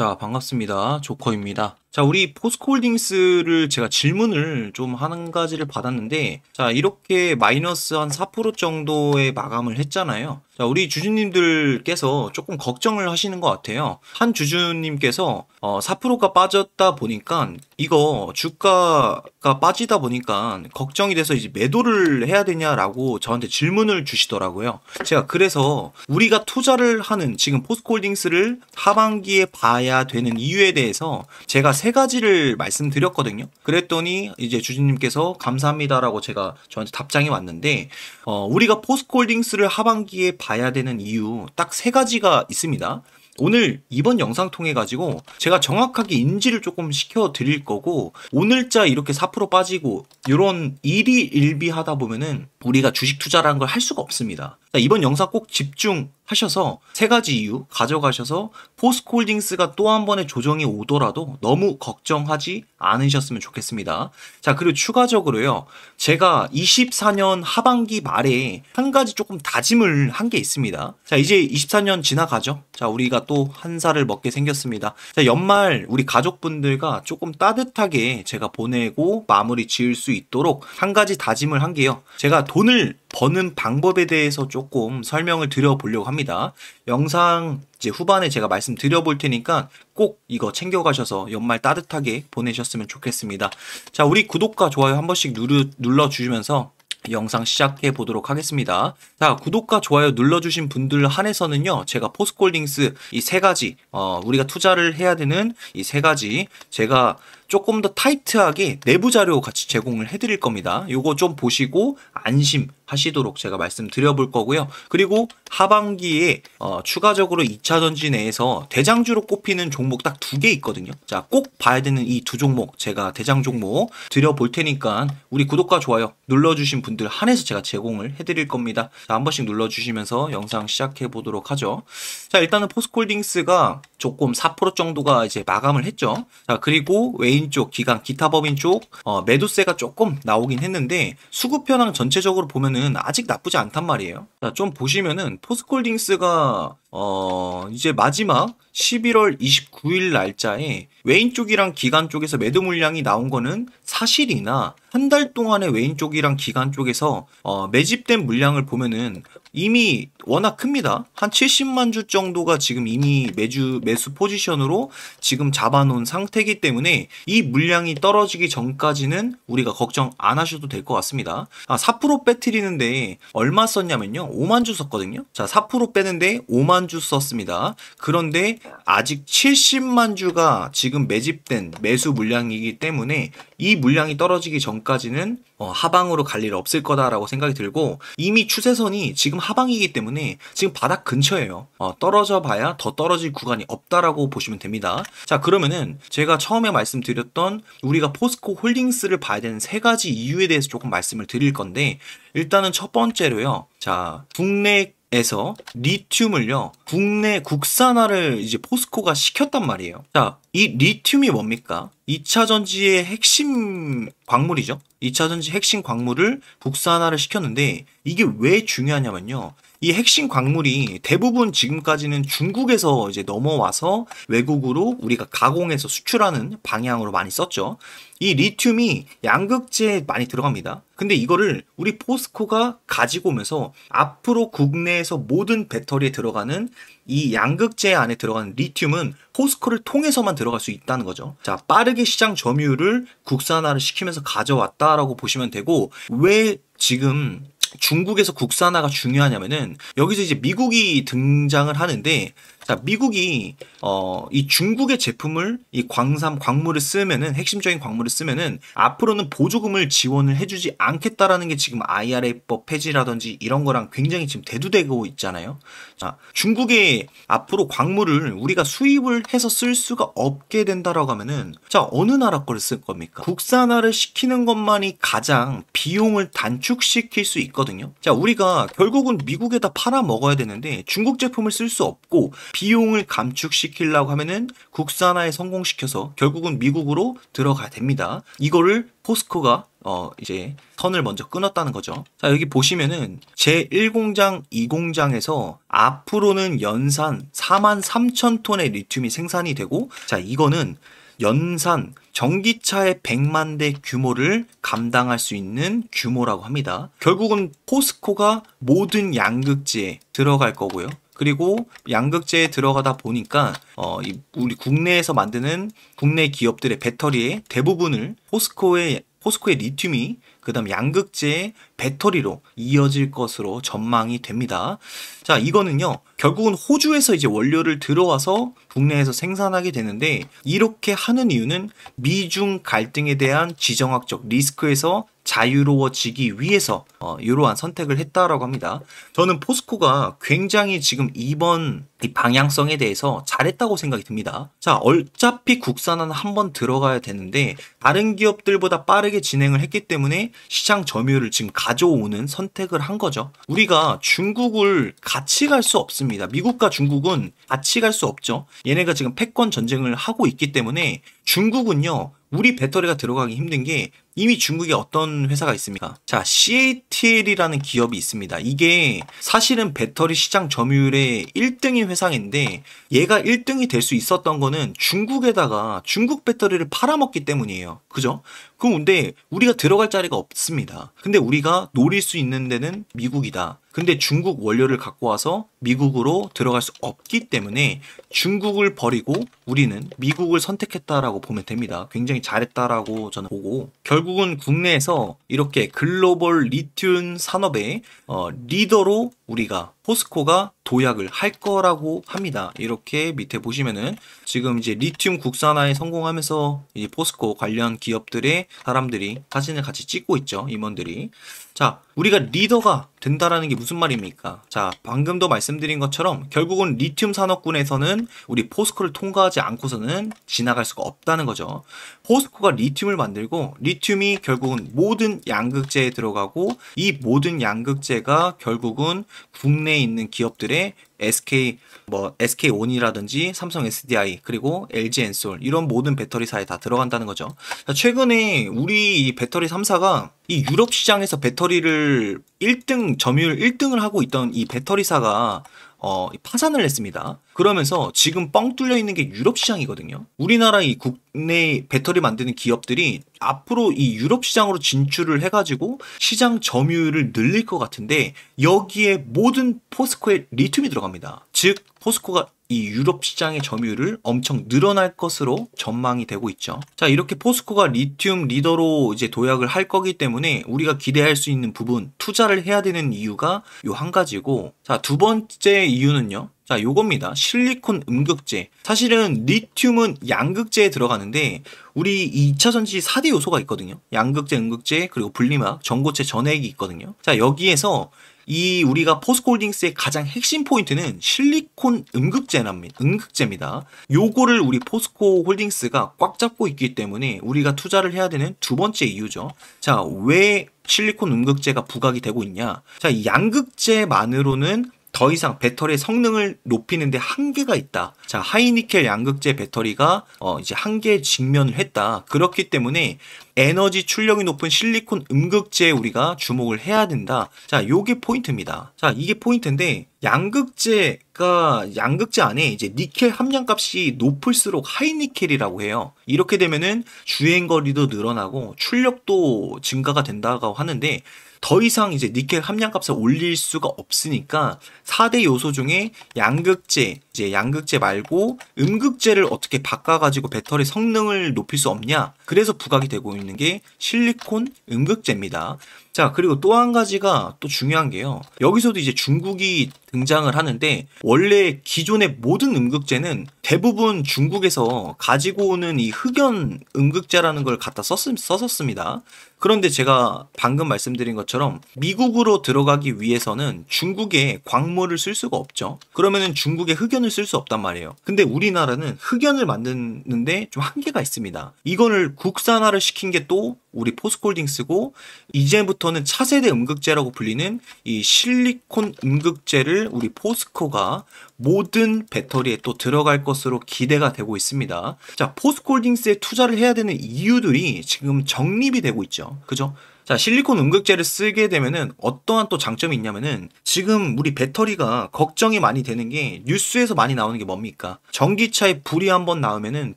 자, 반갑습니다. 조커입니다. 자, 우리 포스코홀딩스를 제가 질문을 좀 한 가지를 받았는데, 자, 이렇게 마이너스 한 4% 정도의 마감을 했잖아요. 자, 우리 주주님들께서 조금 걱정을 하시는 것 같아요. 한 주주님께서 어, 4%가 빠졌다 보니까 이거 주가가 빠지다 보니까 걱정이 돼서 이제 매도를 해야 되냐라고 저한테 질문을 주시더라고요. 제가 그래서 우리가 투자를 하는 지금 포스코홀딩스를 하반기에 봐야 되는 이유에 대해서 제가 세 가지를 말씀드렸거든요. 그랬더니 이제 주주님께서 감사합니다라고 제가 저한테 답장이 왔는데 어, 우리가 포스코홀딩스를 하반기에 봐야 되는 이유 딱 세 가지가 있습니다. 오늘 이번 영상 통해 가지고 제가 정확하게 인지를 조금 시켜 드릴 거고 오늘자 이렇게 4% 빠지고 이런 일이 일비하다 보면은 우리가 주식 투자라는 걸 할 수가 없습니다. 그러니까 이번 영상 꼭 집중 하셔서 세 가지 이유 가져가셔서 포스코홀딩스가 또 한 번의 조정이 오더라도 너무 걱정하지 않으셨으면 좋겠습니다. 자, 그리고 추가적으로요. 제가 24년 하반기 말에 한 가지 조금 다짐을 한 게 있습니다. 자, 이제 24년 지나가죠. 자, 우리가 또 한 살을 먹게 생겼습니다. 자, 연말 우리 가족분들과 조금 따뜻하게 제가 보내고 마무리 지을 수 있도록 한 가지 다짐을 한 게요. 제가 돈을 버는 방법에 대해서 조금 설명을 드려보려고 합니다. 영상 이제 후반에 제가 말씀드려볼 테니까 꼭 이거 챙겨가셔서 연말 따뜻하게 보내셨으면 좋겠습니다. 자, 우리 구독과 좋아요 한 번씩 누르, 눌러주시면서 영상 시작해 보도록 하겠습니다. 자, 구독과 좋아요 눌러주신 분들 한해서는요, 제가 포스콜링스 이 세 가지, 어, 우리가 투자를 해야 되는 이 세 가지, 제가 조금 더 타이트하게 내부 자료 같이 제공을 해드릴 겁니다. 요거 좀 보시고 안심하시도록 제가 말씀드려 볼 거고요. 그리고 하반기에 어, 추가적으로 2차 전지 내에서 대장주로 꼽히는 종목 딱 두 개 있거든요. 자, 꼭 봐야 되는 이 두 종목 제가 대장 종목 드려 볼 테니까 우리 구독과 좋아요 눌러주신 분들 한해서 제가 제공을 해드릴 겁니다. 자, 한 번씩 눌러주시면서 영상 시작해 보도록 하죠. 자, 일단은 포스콜딩스가 조금 4% 정도가 이제 마감을 했죠. 자, 그리고 웨이 개인 쪽, 기관, 기타 법인 쪽 어, 매도세가 조금 나오긴 했는데 수급 현황 전체적으로 보면은 아직 나쁘지 않단 말이에요. 자, 좀 보시면은 포스콜딩스가 어, 이제 마지막 11월 29일 날짜에 외인 쪽이랑 기관 쪽에서 매도 물량이 나온 거는 사실이나 한 달 동안의 외인 쪽이랑 기관 쪽에서 어, 매집된 물량을 보면은 이미 워낙 큽니다. 한 70만 주 정도가 지금 이미 매주 매수 포지션으로 지금 잡아놓은 상태이기 때문에 이 물량이 떨어지기 전까지는 우리가 걱정 안 하셔도 될 것 같습니다. 아, 4% 빼트리는데 얼마 썼냐면요. 5만 주 썼거든요. 자, 4% 빼는데 5만 주 썼습니다. 그런데 아직 70만 주가 지금 매집된 매수 물량이기 때문에 이 물량이 떨어지기 전까지는 어, 하방으로 갈 일 없을 거다라고 생각이 들고 이미 추세선이 지금 하방이기 때문에 지금 바닥 근처예요. 어, 떨어져 봐야 더 떨어질 구간이 없다라고 보시면 됩니다. 자 그러면은 제가 처음에 말씀드렸던 우리가 포스코 홀딩스를 봐야 되는 세 가지 이유에 대해서 조금 말씀을 드릴 건데 일단은 첫 번째로요. 자 국내 에서 리튬을요 국내 국산화를 이제 포스코가 시켰단 말이에요 자이 리튬이 뭡니까 2차 전지의 핵심 광물이죠 2차 전지 핵심 광물을 국산화를 시켰는데 이게 왜 중요하냐면요 이 핵심 광물이 대부분 지금까지는 중국에서 이제 넘어와서 외국으로 우리가 가공해서 수출하는 방향으로 많이 썼죠. 이 리튬이 양극재에 많이 들어갑니다. 근데 이거를 우리 포스코가 가지고 오면서 앞으로 국내에서 모든 배터리에 들어가는 이 양극재 안에 들어가는 리튬은 포스코를 통해서만 들어갈 수 있다는 거죠. 자, 빠르게 시장 점유율을 국산화를 시키면서 가져왔다라고 보시면 되고 왜 지금 중국에서 국산화가 중요하냐면은 여기서 이제 미국이 등장을 하는데 자, 그러니까 미국이 어, 이 중국의 제품을 이 광삼 광물을 쓰면은 핵심적인 광물을 쓰면은 앞으로는 보조금을 지원을 해주지 않겠다라는 게 지금 IRA법 폐지라든지 이런 거랑 굉장히 지금 대두되고 있잖아요. 자, 중국의 앞으로 광물을 우리가 수입을 해서 쓸 수가 없게 된다라고 하면은 자 어느 나라 거를 쓸 겁니까? 국산화를 시키는 것만이 가장 비용을 단축시킬 수 있거든요. 자, 우리가 결국은 미국에다 팔아 먹어야 되는데 중국 제품을 쓸 수 없고 비용을 감축시키려고 하면은 국산화에 성공시켜서 결국은 미국으로 들어가야 됩니다. 이거를 포스코가 어 이제 선을 먼저 끊었다는 거죠. 자, 여기 보시면은 제1공장, 2공장에서 앞으로는 연산 4만 3천 톤의 리튬이 생산이 되고 자, 이거는 연산 전기차의 100만 대 규모를 감당할 수 있는 규모라고 합니다. 결국은 포스코가 모든 양극지에 들어갈 거고요. 그리고 양극재에 들어가다 보니까 어, 우리 국내에서 만드는 국내 기업들의 배터리의 대부분을 포스코의 포스코의 리튬이 그다음 양극재의 배터리로 이어질 것으로 전망이 됩니다. 자, 이거는요. 결국은 호주에서 이제 원료를 들어와서 국내에서 생산하게 되는데 이렇게 하는 이유는 미중 갈등에 대한 지정학적 리스크에서 자유로워지기 위해서 어, 이러한 선택을 했다라고 합니다. 저는 포스코가 굉장히 지금 이번 이 방향성에 대해서 잘했다고 생각이 듭니다. 자, 어차피 국산화는 한번 들어가야 되는데 다른 기업들보다 빠르게 진행을 했기 때문에 시장 점유율을 지금 가져오는 선택을 한 거죠. 우리가 중국을 같이 갈 수 없습니다. 미국과 중국은 같이 갈 수 없죠. 얘네가 지금 패권 전쟁을 하고 있기 때문에 중국은요 우리 배터리가 들어가기 힘든 게 이미 중국에 어떤 회사가 있습니까? 자, CATL이라는 기업이 있습니다. 이게 사실은 배터리 시장 점유율의 1등인 회사인데 얘가 1등이 될 수 있었던 거는 중국에다가 중국 배터리를 팔아먹기 때문이에요. 그죠? 그럼 근데 우리가 들어갈 자리가 없습니다. 근데 우리가 노릴 수 있는 데는 미국이다. 근데 중국 원료를 갖고 와서 미국으로 들어갈 수 없기 때문에 중국을 버리고 우리는 미국을 선택했다라고 보면 됩니다. 굉장히 잘했다라고 저는 보고 결국은 국내에서 이렇게 글로벌 리튬 산업의 어, 리더로 우리가 포스코가 도약을 할 거라고 합니다. 이렇게 밑에 보시면은 지금 이제 리튬 국산화에 성공하면서 이제 포스코 관련 기업들의 사람들이 사진을 같이 찍고 있죠. 임원들이. 자, 우리가 리더가 된다라는 게 무슨 말입니까? 자, 방금도 말씀드린 것처럼 결국은 리튬 산업군에서는 우리 포스코를 통과하지 않고서는 지나갈 수가 없다는 거죠. 포스코가 리튬을 만들고 리튬이 결국은 모든 양극재에 들어가고 이 모든 양극재가 결국은 국내에 있는 기업들의 SK 뭐 SK 온이라든지 삼성 SDI 그리고 LG 엔솔 이런 모든 배터리사에 다 들어간다는 거죠. 그러니까 최근에 우리 배터리 3사가 이 유럽 시장에서 배터리를 1등 점유율 1등을 하고 있던 이 배터리사가 어, 파산을 했습니다. 그러면서 지금 뻥 뚫려 있는 게 유럽 시장이거든요. 우리나라 이 국내 배터리 만드는 기업들이 앞으로 이 유럽 시장으로 진출을 해가지고 시장 점유율을 늘릴 것 같은데 여기에 모든 포스코의 리튬이 들어갑니다. 즉 포스코가 이 유럽 시장의 점유율을 엄청 늘어날 것으로 전망이 되고 있죠. 자, 이렇게 포스코가 리튬 리더로 이제 도약을 할 거기 때문에 우리가 기대할 수 있는 부분, 투자를 해야 되는 이유가 요 한 가지고, 자, 두 번째 이유는요. 자, 요겁니다. 실리콘 음극재. 사실은 리튬은 양극재에 들어가는데 우리 2차 전지 4대 요소가 있거든요. 양극재, 음극재, 그리고 분리막, 전고체 전액이 있거든요. 자, 여기에서 이 우리가 포스코홀딩스의 가장 핵심 포인트는 실리콘 음극재랍니다. 음극재입니다. 요거를 우리 포스코홀딩스가 꽉 잡고 있기 때문에 우리가 투자를 해야 되는 두 번째 이유죠. 자, 왜 실리콘 음극재가 부각이 되고 있냐? 자, 양극재만으로는 더 이상 배터리의 성능을 높이는데 한계가 있다. 자, 하이니켈 양극재 배터리가 어, 이제 한계에 직면을 했다. 그렇기 때문에 에너지 출력이 높은 실리콘 음극재에 우리가 주목을 해야 된다. 자, 요게 포인트입니다. 자, 이게 포인트인데 양극재가 양극재 안에 이제 니켈 함량값이 높을수록 하이니켈이라고 해요. 이렇게 되면은 주행 거리도 늘어나고 출력도 증가가 된다고 하는데 더 이상 이제 니켈 함량값을 올릴 수가 없으니까 4대 요소 중에 양극재, 이제 양극재 말고 음극재를 어떻게 바꿔가지고 배터리 성능을 높일 수 없냐? 그래서 부각이 되고 있는 게 실리콘 음극재입니다. 자, 그리고 또 한 가지가 또 중요한 게요. 여기서도 이제 중국이 등장을 하는데 원래 기존의 모든 음극재는 대부분 중국에서 가지고 오는 이 흑연 음극재라는 걸 갖다 썼, 썼었습니다. 그런데 제가 방금 말씀드린 것처럼 미국으로 들어가기 위해서는 중국의 광물을 쓸 수가 없죠. 그러면은 중국의 흑연을 흑연을 쓸수 없단 말이에요. 근데 우리나라는 흑연을 만드는데 좀 한계가 있습니다. 이거를 국산화를 시킨 게 또 우리 포스콜딩스고 이제부터는 차세대 음극재라고 불리는 이 실리콘 음극재를 우리 포스코가 모든 배터리에 또 들어갈 것으로 기대가 되고 있습니다. 자, 포스콜딩스에 투자를 해야 되는 이유들이 지금 정립이 되고 있죠. 그죠? 자, 실리콘 음극재를 쓰게 되면은 어떠한 또 장점이 있냐면은 지금 우리 배터리가 걱정이 많이 되는 게 뉴스에서 많이 나오는 게 뭡니까? 전기차에 불이 한번 나오면은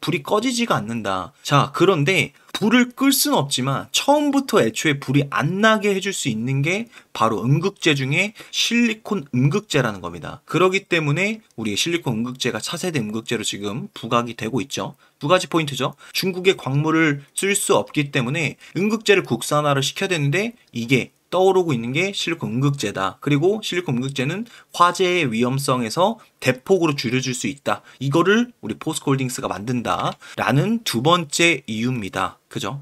불이 꺼지지가 않는다. 자, 그런데 불을 끌 수는 없지만 처음부터 애초에 불이 안 나게 해줄 수 있는 게 바로 음극재 중에 실리콘 음극재라는 겁니다. 그러기 때문에 우리의 실리콘 음극재가 차세대 음극재로 지금 부각이 되고 있죠. 두 가지 포인트죠. 중국의 광물을 쓸 수 없기 때문에 음극재를 국산화를 시켜야 되는데 이게 떠오르고 있는 게 실리콘 음극재다. 그리고 실리콘 음극재는 화재의 위험성에서 대폭으로 줄여줄 수 있다. 이거를 우리 포스코홀딩스가 만든다라는 두 번째 이유입니다. 그죠?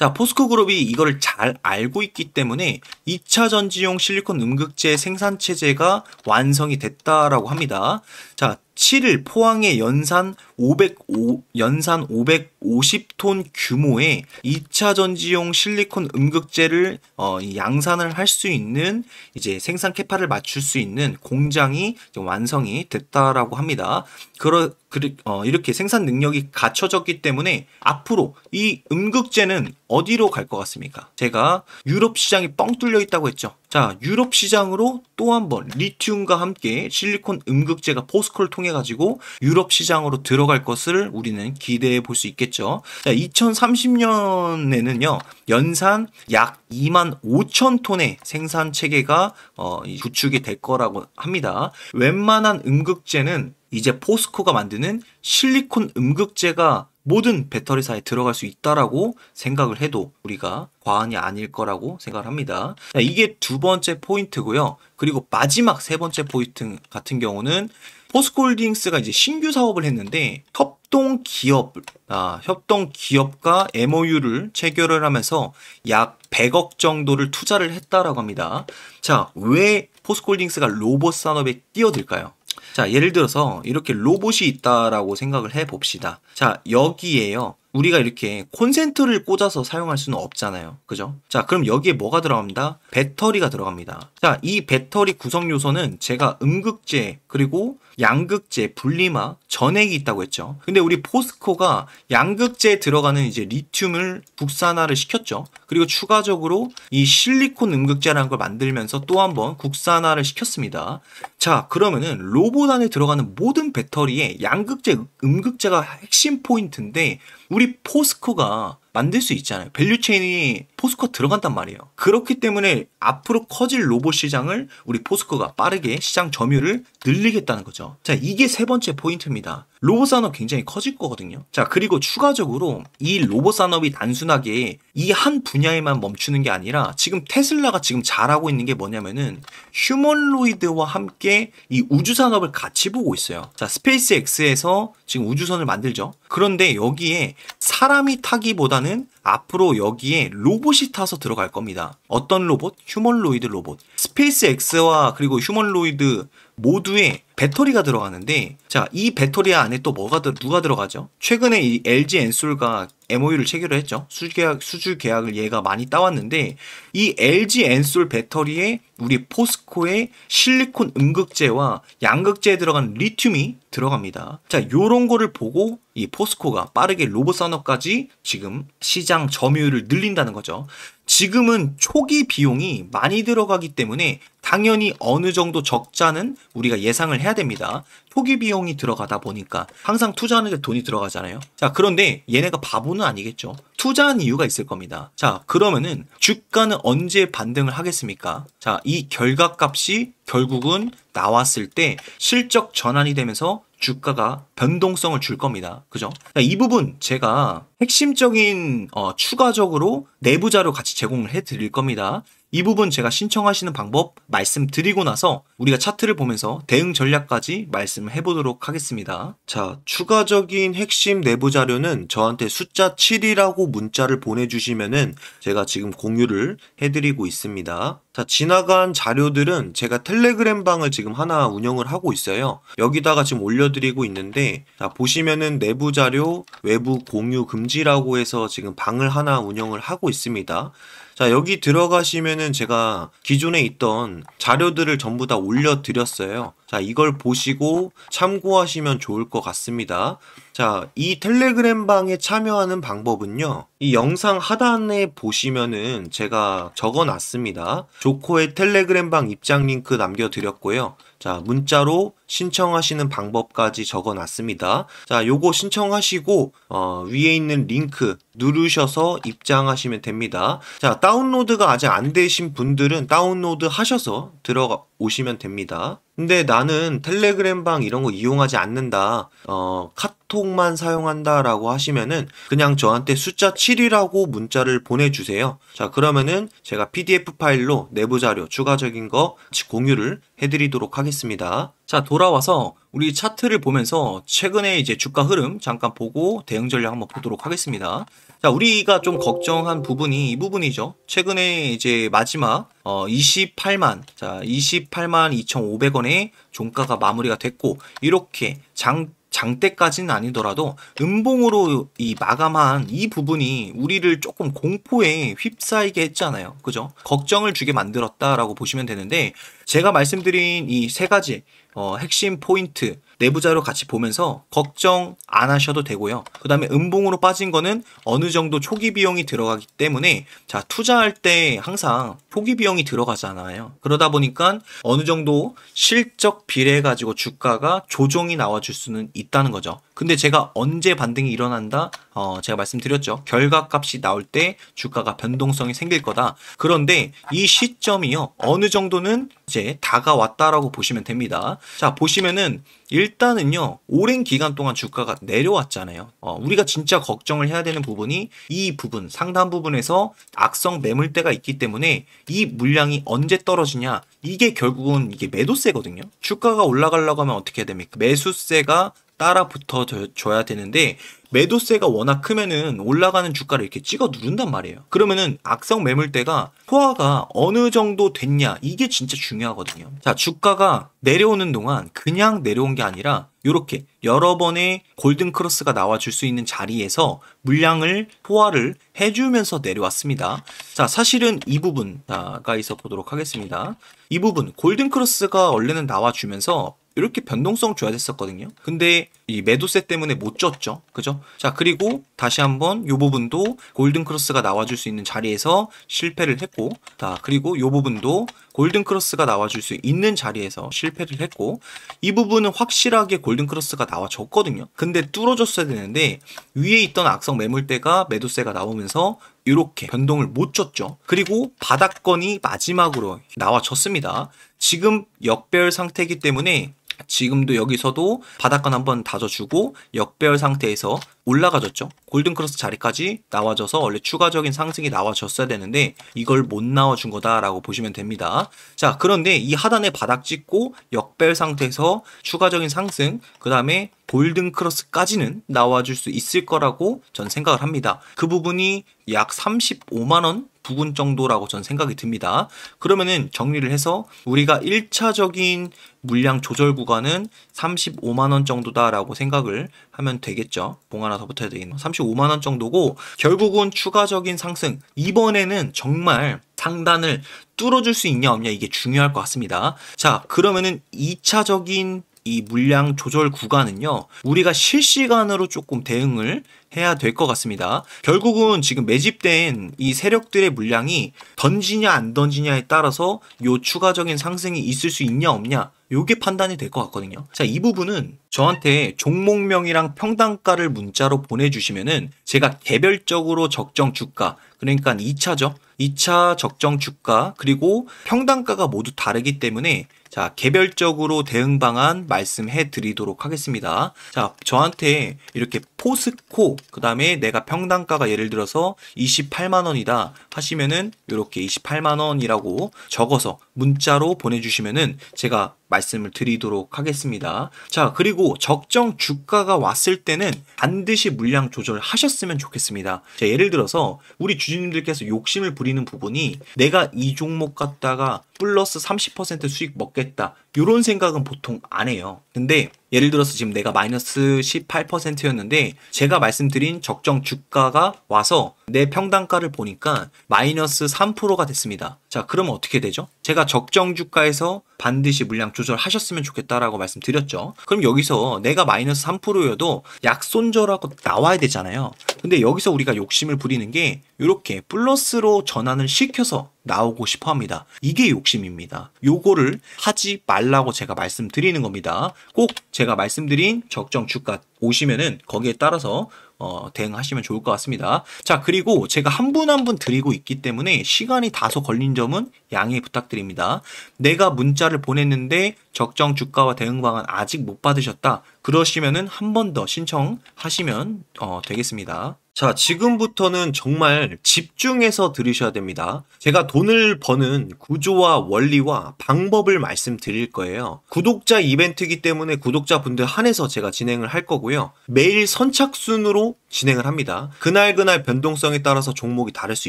자, 포스코 그룹이 이거를 잘 알고 있기 때문에 2차 전지용 실리콘 음극재 생산 체제가 완성이 됐다라고 합니다. 자, 7일 포항의 연산 505 연산 550톤 규모의 2차 전지용 실리콘 음극재를 어, 양산을 할 수 있는 이제 생산 캐파를 맞출 수 있는 공장이 완성이 됐다라고 합니다. 그러 그리, 어, 이렇게 생산 능력이 갖춰졌기 때문에 앞으로 이 음극재는 어디로 갈 것 같습니까? 제가 유럽 시장이 뻥 뚫려 있다고 했죠. 자, 유럽 시장으로 또 한번 리튬과 함께 실리콘 음극재가 포스코를 통해 가지고 유럽 시장으로 들어갈 것을 우리는 기대해 볼 수 있겠죠. 자, 2030년에는요. 연산 약 2만 5천 톤의 생산 체계가 어, 구축이 될 거라고 합니다. 웬만한 음극재는 이제 포스코가 만드는 실리콘 음극재가 모든 배터리사에 들어갈 수 있다라고 생각을 해도 우리가 과언이 아닐 거라고 생각을 합니다. 이게 두 번째 포인트고요. 그리고 마지막 세 번째 포인트 같은 경우는 포스콜딩스가 이제 신규 사업을 했는데 협동 기업, 아, 협동 기업과 MOU를 체결을 하면서 약 100억 정도를 투자를 했다라고 합니다. 자, 왜포스콜딩스가 로봇 산업에 뛰어들까요? 자, 예를 들어서 이렇게 로봇이 있다라고 생각을 해 봅시다. 자, 여기에요. 우리가 이렇게 콘센트를 꽂아서 사용할 수는 없잖아요. 그죠? 자, 그럼 여기에 뭐가 들어갑니다? 배터리가 들어갑니다. 자, 이 배터리 구성 요소는 제가 음극재 그리고 양극재, 분리마, 전액이 있다고 했죠. 근데 우리 포스코가 양극재에 들어가는 이제 리튬을 국산화를 시켰죠. 그리고 추가적으로 이 실리콘 음극재라는 걸 만들면서 또 한번 국산화를 시켰습니다. 자, 그러면은 로봇 안에 들어가는 모든 배터리에 양극재, 음극재가 핵심 포인트인데 우리 우리 포스코가 만들 수 있잖아요. 밸류체인이 포스코 들어간단 말이에요. 그렇기 때문에 앞으로 커질 로봇 시장을 우리 포스코가 빠르게 시장 점유를 늘리겠다는 거죠. 자, 이게 세 번째 포인트입니다. 로봇 산업 굉장히 커질 거거든요. 자, 그리고 추가적으로 이 로봇 산업이 단순하게 이 한 분야에만 멈추는 게 아니라 지금 테슬라가 지금 잘하고 있는 게 뭐냐면은 휴먼로이드와 함께 이 우주 산업을 같이 보고 있어요. 자, 스페이스 X에서 지금 우주선을 만들죠. 그런데 여기에 사람이 타기보다 나는 앞으로 여기에 로봇이 타서 들어갈 겁니다. 어떤 로봇? 휴먼로이드 로봇. 스페이스X와 그리고 휴먼로이드 모두에 배터리가 들어가는데 자, 이 배터리 안에 또 뭐가 누가 들어가죠? 최근에 이 LG 엔솔과 MOU를 체결을 했죠. 수주 계약 수주 계약을 얘가 많이 따왔는데 이 LG 엔솔 배터리에 우리 포스코의 실리콘 음극재와 양극재에 들어간 리튬이 들어갑니다. 자, 요런 거를 보고 이 포스코가 빠르게 로봇 산업까지 지금 시작 시장 점유율을 늘린다는 거죠. 지금은 초기 비용이 많이 들어가기 때문에 당연히 어느 정도 적자는 우리가 예상을 해야 됩니다. 초기 비용이 들어가다 보니까 항상 투자하는데 돈이 들어가잖아요. 자, 그런데 얘네가 바보는 아니겠죠. 투자한 이유가 있을 겁니다. 자, 그러면은 주가는 언제 반등을 하겠습니까? 자, 이 결과값이 결국은 나왔을 때 실적 전환이 되면서 주가가 변동성을 줄 겁니다. 그죠? 이 부분 제가 핵심적인 어, 추가적으로 내부 자료 같이 제공을 해드릴 겁니다. 이 부분 제가 신청하시는 방법 말씀드리고 나서 우리가 차트를 보면서 대응 전략까지 말씀해 보도록 하겠습니다. 자, 추가적인 핵심 내부 자료는 저한테 숫자 7이라고 문자를 보내주시면은 제가 지금 공유를 해드리고 있습니다. 자, 지나간 자료들은 제가 텔레그램 방을 지금 하나 운영을 하고 있어요. 여기다가 지금 올려드리고 있는데, 자, 보시면은 내부 자료, 외부 공유 금지라고 해서 지금 방을 하나 운영을 하고 있습니다. 자, 여기 들어가시면은 제가 기존에 있던 자료들을 전부 다 올려드렸어요. 자, 이걸 보시고 참고하시면 좋을 것 같습니다. 자, 이 텔레그램 방에 참여하는 방법은요. 이 영상 하단에 보시면은 제가 적어 놨습니다. 조코의 텔레그램 방 입장 링크 남겨 드렸고요. 자, 문자로 신청하시는 방법까지 적어 놨습니다. 자, 요거 신청하시고 어, 위에 있는 링크 누르셔서 입장하시면 됩니다. 자, 다운로드가 아직 안 되신 분들은 다운로드 하셔서 들어오시면 됩니다. 근데 나는 텔레그램 방 이런 거 이용하지 않는다. 어, 카, 카톡만 사용한다라고 하시면은 그냥 저한테 숫자 7이라고 문자를 보내주세요. 자 그러면은 제가 PDF 파일로 내부 자료 추가적인 거 공유를 해드리도록 하겠습니다. 자 돌아와서 우리 차트를 보면서 최근에 이제 주가 흐름 잠깐 보고 대응 전략 한번 보도록 하겠습니다. 자 우리가 좀 걱정한 부분이 이 부분이죠. 최근에 이제 마지막 어 28만 자 28만 2,500원에 종가가 마무리가 됐고 이렇게 장 장대까지는 아니더라도 음봉으로 이 마감한 이 부분이 우리를 조금 공포에 휩싸이게 했잖아요. 그죠? 걱정을 주게 만들었다라고 보시면 되는데 제가 말씀드린 이 세 가지 어, 핵심 포인트 내부자료 같이 보면서 걱정 안 하셔도 되고요. 그 다음에 음봉으로 빠진 거는 어느 정도 초기 비용이 들어가기 때문에 자 투자할 때 항상 초기 비용이 들어가잖아요. 그러다 보니까 어느 정도 실적 비례 가지고 주가가 조정이 나와줄 수는 있다는 거죠. 근데 제가 언제 반등이 일어난다? 어, 제가 말씀드렸죠. 결과값이 나올 때 주가가 변동성이 생길 거다. 그런데 이 시점이요. 어느 정도는 이제 다가왔다라고 보시면 됩니다. 자, 보시면은 일단은요. 오랜 기간 동안 주가가 내려왔잖아요. 어, 우리가 진짜 걱정을 해야 되는 부분이 이 부분, 상단 부분에서 악성 매물대가 있기 때문에 이 물량이 언제 떨어지냐. 이게 결국은 이게 매도세거든요. 주가가 올라가려고 하면 어떻게 해야 됩니까? 매수세가 따라 붙어 줘야 되는데 매도세가 워낙 크면은 올라가는 주가를 이렇게 찍어 누른단 말이에요. 그러면은 악성 매물대가 소화가 어느 정도 됐냐 이게 진짜 중요하거든요. 자 주가가 내려오는 동안 그냥 내려온 게 아니라 이렇게 여러 번의 골든 크로스가 나와줄 수 있는 자리에서 물량을 소화를 해주면서 내려왔습니다. 자 사실은 이 부분 나 가까이서 보도록 하겠습니다. 이 부분 골든 크로스가 원래는 나와주면서 이렇게 변동성 줘야 됐었거든요. 근데 이 매도세 때문에 못쪘죠 그죠? 자, 그리고 다시 한번 요 부분도 골든 크로스가 나와줄 수 있는 자리에서 실패를 했고, 자, 그리고 요 부분도 골든 크로스가 나와줄 수 있는 자리에서 실패를 했고, 이 부분은 확실하게 골든 크로스가 나와줬거든요. 근데 뚫어줬어야 되는데, 위에 있던 악성 매물대가 매도세가 나오면서 이렇게 변동을 못 줬죠. 그리고 바닥권이 마지막으로 나와졌습니다. 지금 역별 상태이기 때문에 지금도 여기서도 바닥간 한번 다져주고 역배열 상태에서 올라가졌죠. 골든크로스 자리까지 나와줘서 원래 추가적인 상승이 나와줬어야 되는데 이걸 못 나와준 거다라고 보시면 됩니다. 자 그런데 이 하단에 바닥 찍고 역별 상태에서 추가적인 상승 그 다음에 골든크로스까지는 나와줄 수 있을 거라고 전 생각을 합니다. 그 부분이 약 35만원 부분 정도라고 전 생각이 듭니다. 그러면은 정리를 해서 우리가 1차적인 물량 조절 구간은 35만원 정도다라고 생각을 하면 되겠죠. 봉안 하나 더 붙어야 되겠 35만원 정도고 결국은 추가적인 상승 이번에는 정말 상단을 뚫어줄 수 있냐 없냐 이게 중요할 것 같습니다. 자 그러면은 2차적인 이 물량 조절 구간은요 우리가 실시간으로 조금 대응을 해야 될 것 같습니다. 결국은 지금 매집된 이 세력들의 물량이 던지냐 안 던지냐에 따라서 요 추가적인 상승이 있을 수 있냐 없냐 요게 판단이 될 것 같거든요. 자, 이 부분은 저한테 종목명이랑 평단가를 문자로 보내주시면은 제가 개별적으로 적정 주가, 그러니까 2차죠. 2차 적정 주가, 그리고 평단가가 모두 다르기 때문에 자, 개별적으로 대응 방안 말씀해 드리도록 하겠습니다. 자, 저한테 이렇게 포스코 그 다음에 내가 평당가가 예를 들어서 28만원이다 하시면은 이렇게 28만원이라고 적어서 문자로 보내주시면은 제가 말씀을 드리도록 하겠습니다. 자, 그리고 적정 주가가 왔을 때는 반드시 물량 조절하셨으면 좋겠습니다. 자, 예를 들어서 우리 주주님들께서 욕심을 부리는 부분이 내가 이 종목 갖다가 플러스 30% 수익 먹겠다. 이런 생각은 보통 안 해요. 근데 예를 들어서 지금 내가 마이너스 18%였는데 제가 말씀드린 적정 주가가 와서 내 평당가를 보니까 마이너스 3%가 됐습니다. 자, 그러면 어떻게 되죠? 제가 적정 주가에서 반드시 물량 조절하셨으면 좋겠다라고 말씀드렸죠. 그럼 여기서 내가 마이너스 3%여도 약손절하고 나와야 되잖아요. 근데 여기서 우리가 욕심을 부리는 게 이렇게 플러스로 전환을 시켜서 나오고 싶어 합니다. 이게 욕심입니다. 요거를 하지 말라고 제가 말씀드리는 겁니다. 꼭 제가 말씀드린 적정 주가 오시면은 거기에 따라서 어, 대응하시면 좋을 것 같습니다. 자, 그리고 제가 한분 한분 한 분 드리고 있기 때문에 시간이 다소 걸린 점은 양해 부탁드립니다. 내가 문자를 보냈는데 적정 주가와 대응 방안 아직 못 받으셨다. 그러시면은 한 번 더 신청하시면 어, 되겠습니다. 자, 지금부터는 정말 집중해서 들으셔야 됩니다. 제가 돈을 버는 구조와 원리와 방법을 말씀드릴 거예요. 구독자 이벤트이기 때문에 구독자분들 한해서 제가 진행을 할 거고요. 매일 선착순으로 진행을 합니다. 그날그날 변동성에 따라서 종목이 다를 수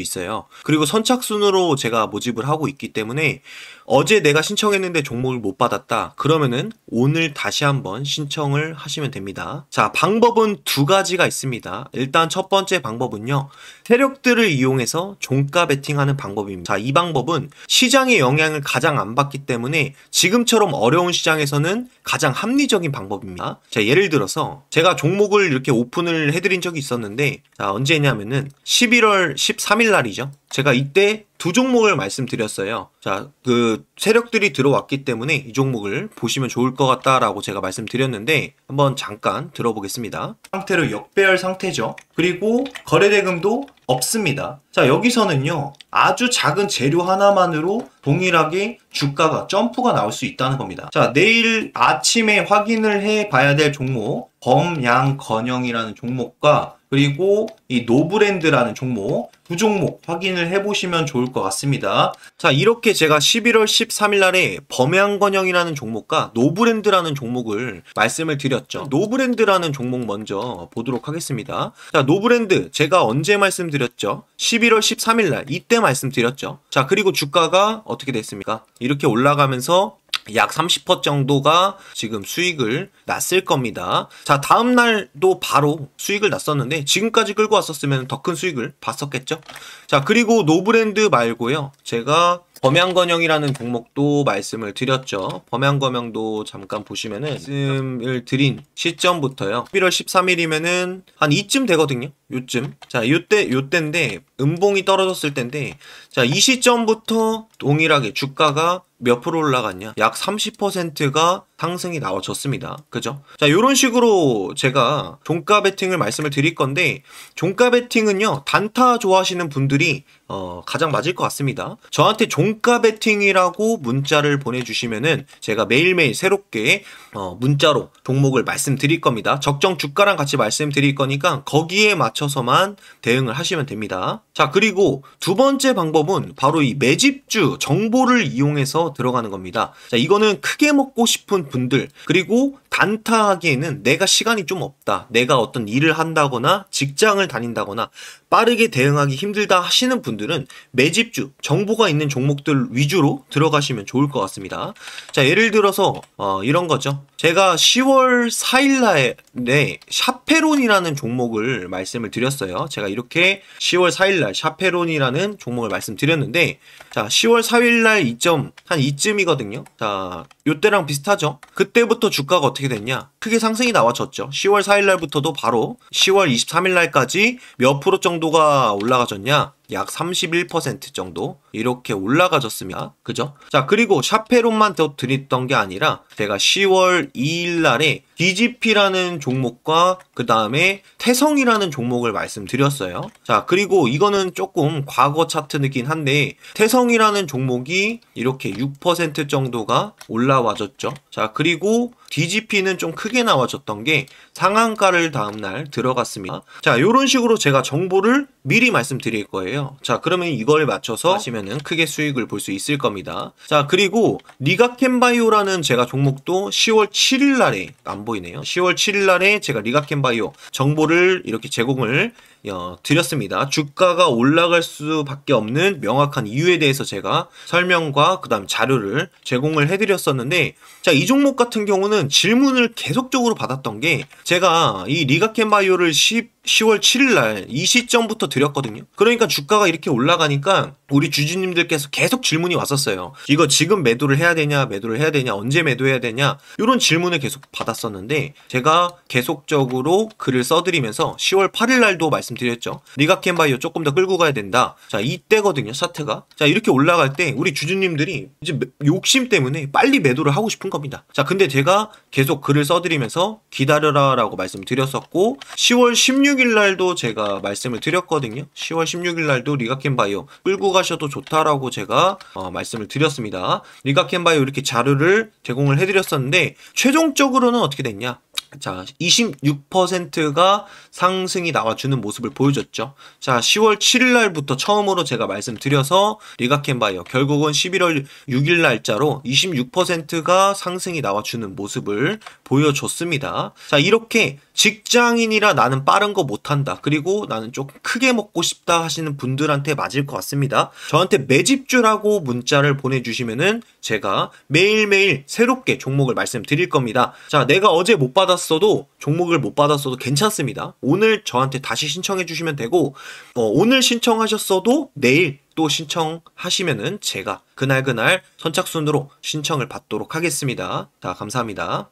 있어요. 그리고 선착순으로 제가 모집을 하고 있기 때문에 어제 내가 신청했는데 종목을 못 받았다. 그러면은 오늘 다시 한번 신청을 활용을 하시면 됩니다. 자, 방법은 두 가지가 있습니다. 일단 첫 번째 방법은요. 세력들을 이용해서 종가 베팅하는 방법입니다. 자, 이 방법은 시장의 영향을 가장 안 받기 때문에 지금처럼 어려운 시장에서는 가장 합리적인 방법입니다. 자, 예를 들어서 제가 종목을 이렇게 오픈을 해드린 적이 있었는데 자, 언제냐면은 11월 13일 날이죠. 제가 이때 두 종목을 말씀드렸어요. 자, 그 세력들이 들어왔기 때문에 이 종목을 보시면 좋을 것 같다라고 제가 말씀드렸는데 한번 잠깐 들어보겠습니다. 상태로 역배열 상태죠. 그리고 거래대금도 없습니다. 자, 여기서는요. 아주 작은 재료 하나만으로 동일하게 주가가 점프가 나올 수 있다는 겁니다. 자, 내일 아침에 확인을 해 봐야 될 종목 범양 건영이라는 종목과 그리고 이 노브랜드라는 종목, 두 종목 확인을 해보시면 좋을 것 같습니다. 자, 이렇게 제가 11월 13일 날에 범양건영이라는 종목과 노브랜드라는 종목을 말씀을 드렸죠. 음. 노브랜드라는 종목 먼저 보도록 하겠습니다. 자, 노브랜드 제가 언제 말씀드렸죠? 11월 13일 날 이때 말씀드렸죠. 자, 그리고 주가가 어떻게 됐습니까? 이렇게 올라가면서 약30% 정도가 지금 수익을 났을 겁니다. 자, 다음 날도 바로 수익을 났었는데 지금까지 끌고 왔었으면 더 큰 수익을 봤었겠죠? 자, 그리고 노브랜드 말고요. 제가 범양건영이라는 종목도 말씀을 드렸죠. 범양건영도 잠깐 보시면은 말씀을 드린 시점부터요. 11월 13일이면은 한 이쯤 되거든요. 요쯤. 자, 요때 요때인데 음봉이 떨어졌을 때인데 자, 이 시점부터 동일하게 주가가 몇 프로 올라갔냐? 약 30%가 상승이 나와졌습니다. 그죠? 자, 이런 식으로 제가 종가 베팅을 말씀을 드릴 건데 종가 베팅은요. 단타 좋아하시는 분들이 어, 가장 맞을 것 같습니다. 저한테 종가 베팅이라고 문자를 보내주시면은 제가 매일매일 새롭게 어, 문자로 종목을 말씀드릴 겁니다. 적정 주가랑 같이 말씀드릴 거니까 거기에 맞춰서만 대응을 하시면 됩니다. 자, 그리고 두 번째 방법은 바로 이 매집주 정보를 이용해서 들어가는 겁니다. 자, 이거는 크게 먹고 싶은 분들 그리고 단타하기에는 내가 시간이 좀 없다. 내가 어떤 일을 한다거나 직장을 다닌다거나 빠르게 대응하기 힘들다 하시는 분들은 매집주, 정보가 있는 종목들 위주로 들어가시면 좋을 것 같습니다. 자, 예를 들어서 어, 이런 거죠. 제가 10월 4일날에 네, 샤페론이라는 종목을 말씀을 드렸어요. 제가 이렇게 10월 4일날 샤페론이라는 종목을 말씀드렸는데 자, 10월 4일날 이점한이쯤이거든요 자, 요때랑 비슷하죠. 그때부터 주가가 어떻게 어떻게 됐냐? 크게 상승이 나와졌죠. 10월 4일 날부터도 바로 10월 23일 날까지 몇 프로 정도가 올라가졌냐? 약 31% 정도 이렇게 올라가졌습니다. 그죠? 자, 그리고 샤페론만 더 드렸던 게 아니라 제가 10월 2일 날에 DGP라는 종목과 그 다음에 태성이라는 종목을 말씀드렸어요. 자, 그리고 이거는 조금 과거 차트느긴 한데 태성이라는 종목이 이렇게 6% 정도가 올라와졌죠. 자, 그리고 DGP는 좀 크게 나와졌던 게 상한가를 다음날 들어갔습니다. 자, 이런 식으로 제가 정보를 미리 말씀드릴 거예요. 자, 그러면 이걸 맞춰서 하시면은 크게 수익을 볼 수 있을 겁니다. 자, 그리고 니가캔바이오라는 제가 종목도 10월 7일 날에 남보 보이네요. 10월 7일 날에 제가 리가캔바이오 정보를 이렇게 제공을 어, 드렸습니다. 주가가 올라갈 수밖에 없는 명확한 이유에 대해서 제가 설명과 그다음 자료를 제공을 해드렸었는데 자이 종목 같은 경우는 질문을 계속적으로 받았던 게 제가 이 리가켄 바이오를 10 10월 7일 날 이 시점부터 드렸거든요. 그러니까 주가가 이렇게 올라가니까 우리 주주님들께서 계속 질문이 왔었어요. 이거 지금 매도를 해야 되냐, 매도를 해야 되냐, 언제 매도해야 되냐 이런 질문을 계속 받았었는데 제가 계속적으로 글을 써드리면서 10월 8일 날도 말씀 말씀드렸죠. 리가캔바이오 조금 더 끌고 가야 된다. 자 이때거든요 사태가. 자 이렇게 올라갈 때 우리 주주님들이 이제 욕심 때문에 빨리 매도를 하고 싶은 겁니다. 자 근데 제가 계속 글을 써드리면서 기다려라라고 말씀드렸었고 10월 16일 날도 제가 말씀을 드렸거든요. 10월 16일 날도 리가캔바이오 끌고 가셔도 좋다라고 제가 어, 말씀을 드렸습니다. 리가캔바이오 이렇게 자료를 제공을 해드렸었는데 최종적으로는 어떻게 됐냐? 자, 26%가 상승이 나와주는 모습을 보여줬죠. 자, 10월 7일 날부터 처음으로 제가 말씀드려서 리가캔 바이어 결국은 11월 6일 날짜로 26%가 상승이 나와주는 모습을 보여줬습니다. 자, 이렇게 직장인이라 나는 빠른 거 못한다. 그리고 나는 조금 크게 먹고 싶다 하시는 분들한테 맞을 것 같습니다. 저한테 매집주라고 문자를 보내주시면은 제가 매일매일 새롭게 종목을 말씀드릴 겁니다. 자, 내가 어제 못 받아서 받았어도 종목을 못 받았어도 괜찮습니다. 오늘 저한테 다시 신청해 주시면 되고 어, 오늘 신청하셨어도 내일 또 신청하시면은 제가 그날 그날 선착순으로 신청을 받도록 하겠습니다. 자, 감사합니다.